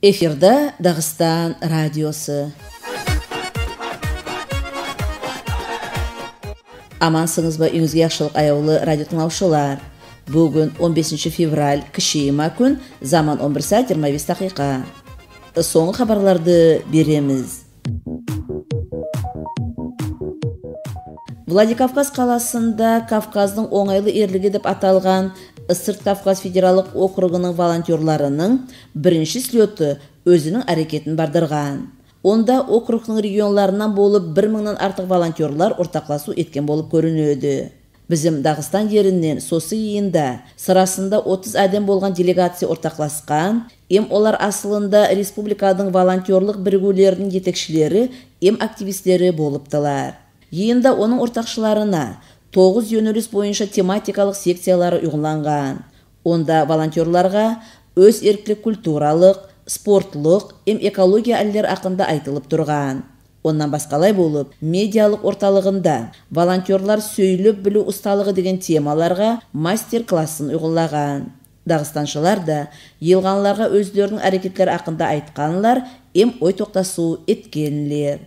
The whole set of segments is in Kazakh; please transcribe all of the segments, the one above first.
эфирда радиосы. Амансыңыз ба, үйіңізге жакшылык аяулы радио тыңдаушылар Бүгін 15 февраль кіші күн заман 11 саат 25 дақиқа соңғы хабарларды береміз владикавказ қаласында кавказдың оңайлы ерлігі деп аталған ысырт кавказ федералдык округунун волонтерларының бірінші слету өзінің әрекетін бардырған. онда округдун регионларынан болып, бір миңден артық волонтерлар ортақласу еткен болып көрінеді. Бізім Дағыстан жеринен сосы ыйында сырасында 30 адам болған делегация ортақласқан, ем олар асылында республикадың волонтерлық биригүүлөрүнүн жетекчилери эм активисттери болыптылар. Йыйында оның ортақшыларына тоғыз өңіріс бойынша тематикалық секциялары ұйғыланған онда волонтерларға өз еркілік культуралық спортлық эм экология әлдер ақында айтылып тұрған оннан басқалай болып медиалық орталығында волонтерлар сөйлеп білу ұсталығы деген темаларға мастер классын ұғыллаған. дағыстаншылар да елғанларға өздерінің әрекеттері ақында айтқанлар эм ой тоқтасу еткенлер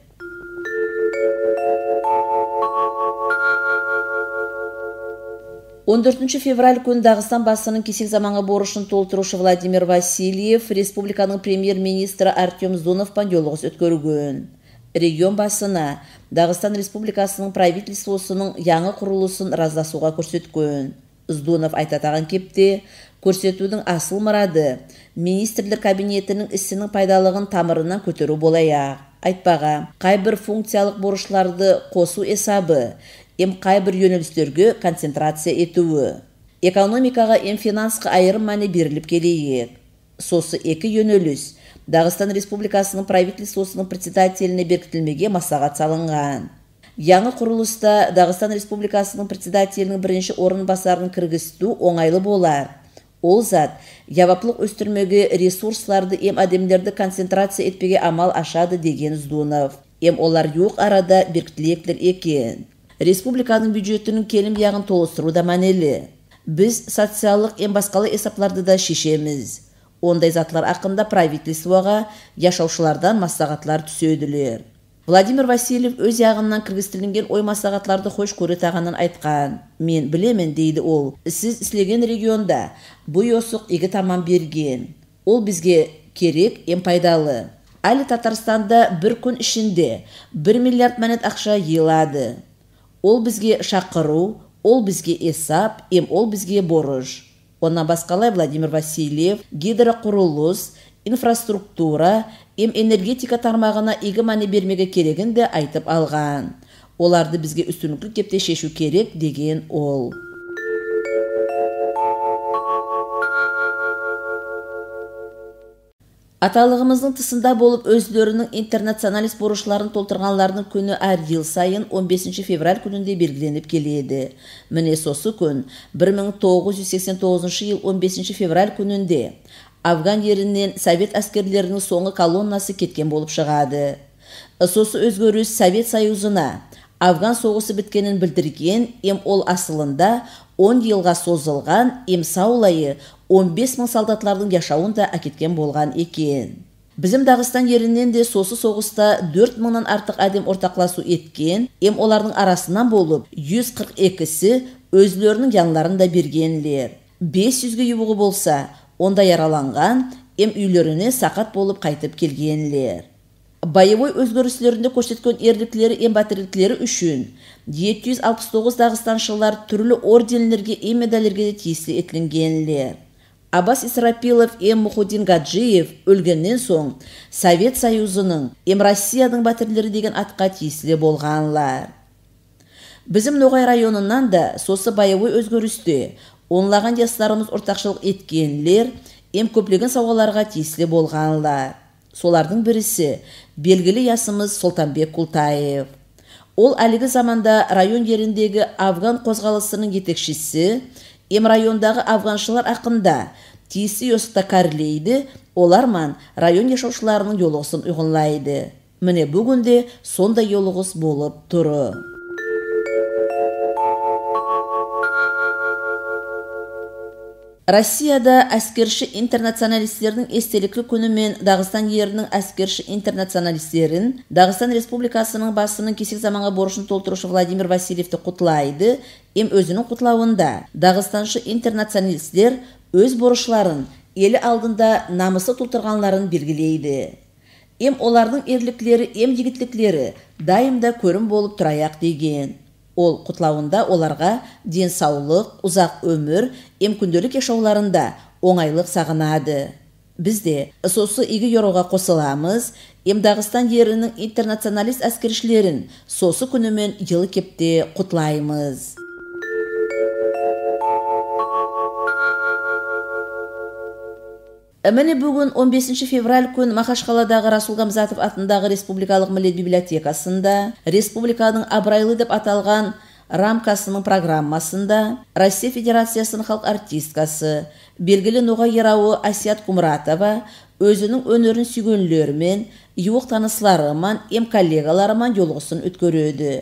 14 февраль күн Дағыстан басының кесек заманы борышын толтырушы Владимир Васильев республиканың премьер-министрі Артем Здуновпан пандеологыз өткөргөн. Регион басына Дағыстан республикасының правительствосының яңы құрылысын раздасуға көрсеткөн. Здунов айтатаған кепте көрсетудің асыл мұрады министрлер кабинетінің ісінің пайдалығын тамырынан көтеру болаяқ айтпаға қайбір функциялық борышларды қосу есабы Ем қайбір бир концентрация етуі Экономикаға ем финансқа айырым мәні беріліп келейик сосы эки Дағыстан Республикасының правитлі сосының председателіне беркітілмеге массаға салынған. Яңы құрылыста Дағыстан Республикасының председателінің бірінші орын басарын оңайлы болар. Ол зат яваплық өстірмегі ресурсларды ем адемдерді концентрация етпеге амал ашады деген Здунов. Ем олар юқ арада бекітілектір екен. Республиканың бюджетінің келім яғын толыстыру да мәнелі. Біз социалық ең басқалы есапларды да шешеміз. ондай затлар ақында правительствоға яшаушылардан түсі өділер. владимир васильев өз яғыннан киргизтирилген ой массагатларды қош көре тағанын айтқан мен білемін дейді ол Сіз істеген регионда бұй осық егі таман берген ол бізге керек ен пайдалы али татарстанда бір күн ішінде 1 миллиард мәнет ақша елады ол бізге шақыру ол бізге есап ем ол бізге борыш онан басқалай владимир васильев гидроқұрылыс инфраструктура ем энергетика тармағына игі мәні бермеге керегін де айтып алған оларды бізге үстінкілік деп те шешу керек деген ол аталығымыздың тысында болып өздерінің интернационалист борушыларын толтырғанларының күні әр ел сайын 15 февраль күнінде белгіленіп келеді міне сосы күн 1989 ел 15 февраль күнінде афган жерінен совет әскерлерінің соңғы колоннасы кеткен болып шығады сосы өзгеріс совет союзына афган соғысы біткенін білдірген ем ол асылында 10 елға созылған ем саулайы 15 мың солдатлардың яшауын да әкеткен болған екен Бізім Дағыстан елінен де сосы соғыста 4 мыңнан артық әдем ортақласу еткен, ем олардың арасынан болып 142-сі өзілерінің янларын да бергенлер. 500-ге жуығы болса, онда яраланған, ем үйлеріне сақат болып қайтып келгенлер боевой өзгерістерінде көрсөткөн ерліктері ем батирликтери үшін 769 жүз түрлі орденлерге е медальдерге ордендерге абас исрапилов эм мухудин гаджиев өлгеннен соң совет Союзының эм россияның батырлері деген атқа тиесіле болганлар біздің ноғай районунан да сосы боевой өзгерісте онлаған жастарымыз ортақшылық еткенлер ем көплөгөн сауғаларға тиесіле болғанлар солардың бірісі белгілі ясымыз солтанбек Құлтаев. ол әлгі заманда район еріндегі афган қозғалысының жетекшісі ем райондағы афғаншылар ақында тиісті карлейді олар оларман район жашаушыларының жолығысын ұйғынлайды міне бүгінде сондай жолығыс болып тұры россияда әскерші интернационалистердің естелікті күні мен дағыстан ерінің әскерші интернационалистерін дағыстан республикасының басының кесек заманға борышын толтырушы владимир васильевті құтылайды, ем өзінің құтлауында дағыстаншы интернационалистер өз борышларын елі алдында намысы толтырғанларын белгілейді ем олардың ерліктері ем дегітліклері дайымда көрім болып тұраяқ деген ол құтлауында оларға денсаулық ұзақ өмір ем күнделік оңайлық сағынады бізде сосы игі ероға қосыламыз емдағыстан ерінің интернационалист әскершілерін сосы күнімен жылы кепте құтлаймыз Э, міне бүгін 15 февраль күн Махашқаладағы расул гамзатов атындағы республикалық милет библиотекасында республиканың абырайлы деп аталған рамкасының программасында россия федерациясының халық артисткасы белгілі ноғай ерауы асият кумратова өзінің өнерін сүйгенлерімен юық танысларыман, ем коллегаларымен жолығысын өткереді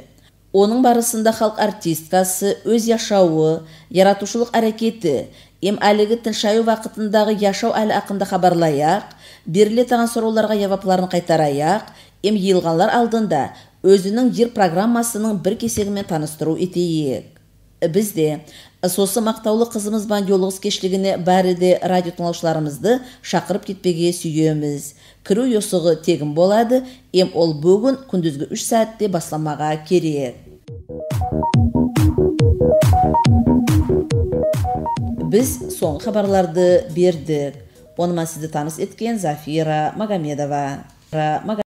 оның барысында халық артисткасы өз яшауы яратушылық әрекеті ем әлігі тыншаю вақытындағы яшау әлі ақында хабарлаяқ беріле тұрған сұрауларға жауапларын қайтараяқ ем елғалар алдында өзінің жер программасының бір кесегімен таныстыру етейік бізде e, сосы мақтаулы қызымыз жолығыс кешілігіне бәрі де радио тыңдаушыларымызды шақырып кетпеге сүйеміз кіру ұйысығы тегін болады ем ол бүгін күндізгі үш сәтте басламаға керек біз соң хабарларды бердік Оныман сізді таныс еткен зафира магомедова